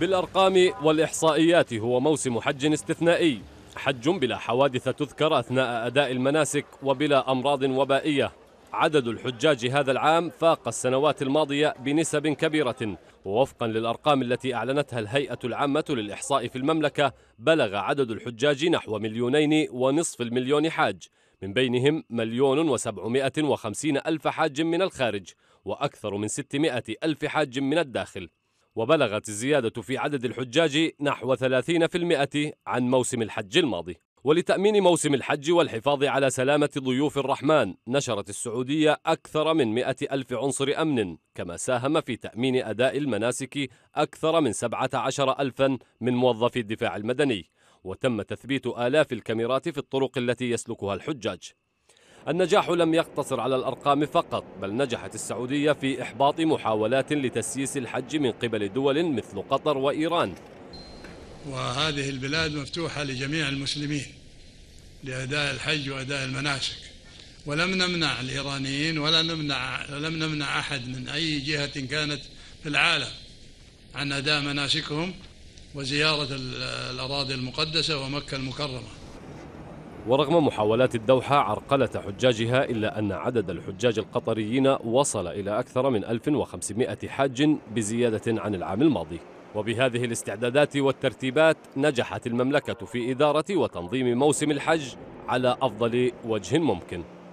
بالأرقام والإحصائيات هو موسم حج استثنائي حج بلا حوادث تذكر أثناء أداء المناسك وبلا أمراض وبائية عدد الحجاج هذا العام فاق السنوات الماضية بنسب كبيرة ووفقا للأرقام التي أعلنتها الهيئة العامة للإحصاء في المملكة بلغ عدد الحجاج نحو مليونين ونصف المليون حاج من بينهم مليون وسبعمائة وخمسين ألف حاج من الخارج وأكثر من ستمائة ألف حاج من الداخل وبلغت الزيادة في عدد الحجاج نحو 30% عن موسم الحج الماضي ولتأمين موسم الحج والحفاظ على سلامة ضيوف الرحمن نشرت السعودية أكثر من مئة ألف عنصر أمن كما ساهم في تأمين أداء المناسك أكثر من 17 ألفا من موظفي الدفاع المدني وتم تثبيت آلاف الكاميرات في الطرق التي يسلكها الحجاج النجاح لم يقتصر على الأرقام فقط بل نجحت السعودية في إحباط محاولات لتسييس الحج من قبل دول مثل قطر وإيران وهذه البلاد مفتوحة لجميع المسلمين لأداء الحج وأداء المناسك ولم نمنع الإيرانيين ولا نمنع ولم نمنع أحد من أي جهة كانت في العالم عن أداء مناسكهم وزيارة الأراضي المقدسة ومكة المكرمة ورغم محاولات الدوحة عرقلة حجاجها إلا أن عدد الحجاج القطريين وصل إلى أكثر من 1500 حاج بزيادة عن العام الماضي وبهذه الاستعدادات والترتيبات نجحت المملكة في إدارة وتنظيم موسم الحج على أفضل وجه ممكن